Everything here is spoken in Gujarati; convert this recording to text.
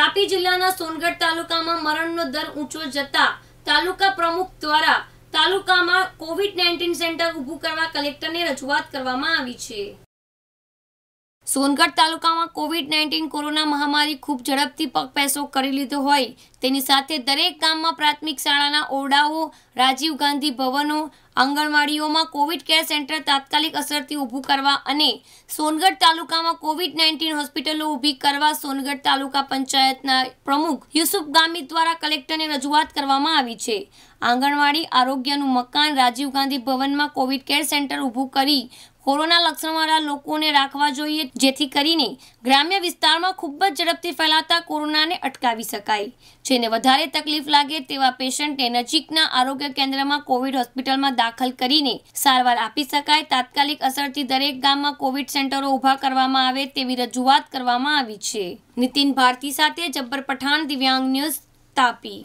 તાપી જિલ્લાના સોનગઢ તાલુકામાં મરણનો દર ઊંચો જતા તાલુકા પ્રમુખ દ્વારા તાલુકામાં કોવિડ નાઇન્ટીન સેન્ટર ઊભું કરવા કલેક્ટરને રજૂઆત કરવામાં આવી છે સોનગઢ તાલુકામાં કોવિડ નાઇન્ટીન કોરોના મહામારી ખૂબ ઝડપથી પગપેસો કરી લીધો હોય તેની સાથે દરેક ગામમાં પ્રાથમિક શાળાના ઓરડાઓ રાજીવ ગાંધી ભવનો આંગણવાડીઓમાં કોવિડ કેર સેન્ટર તાત્કાલિક અસરથી ઊભું કરવા અને સોનગઢ તાલુકામાં કોવિડ નાઇન્ટીન હોસ્પિટલો ઊભી કરવા સોનગઢ તાલુકા પંચાયતના પ્રમુખ યુસુફ ગામી દ્વારા કલેક્ટરને રજૂઆત કરવામાં આવી છે આંગણવાડી આરોગ્યનું મકાન રાજીવ ગાંધી ભવનમાં કોવિડ કેર સેન્ટર ઊભું કરી કોરોના લક્ષણવાળા લોકોને રાખવા જોઈએ જેથી કરીને ગ્રામ્ય વિસ્તારમાં ખૂબ જ ઝડપથી ફેલાતા કોરોનાને અટકાવી શકાય જેને વધારે તકલીફ લાગે તેવા પેશન્ટને નજીકના આરોગ્ય કેન્દ્રમાં કોવિડ હોસ્પિટલમાં દાખલ કરીને સારવાર આપી શકાય તાત્કાલિક અસરથી દરેક ગામમાં કોવિડ સેન્ટરો ઊભા કરવામાં આવે તેવી રજૂઆત કરવામાં આવી છે નીતિન ભારતી સાથે જબ્બર પઠાણ દિવ્યાંગ ન્યૂઝ તાપી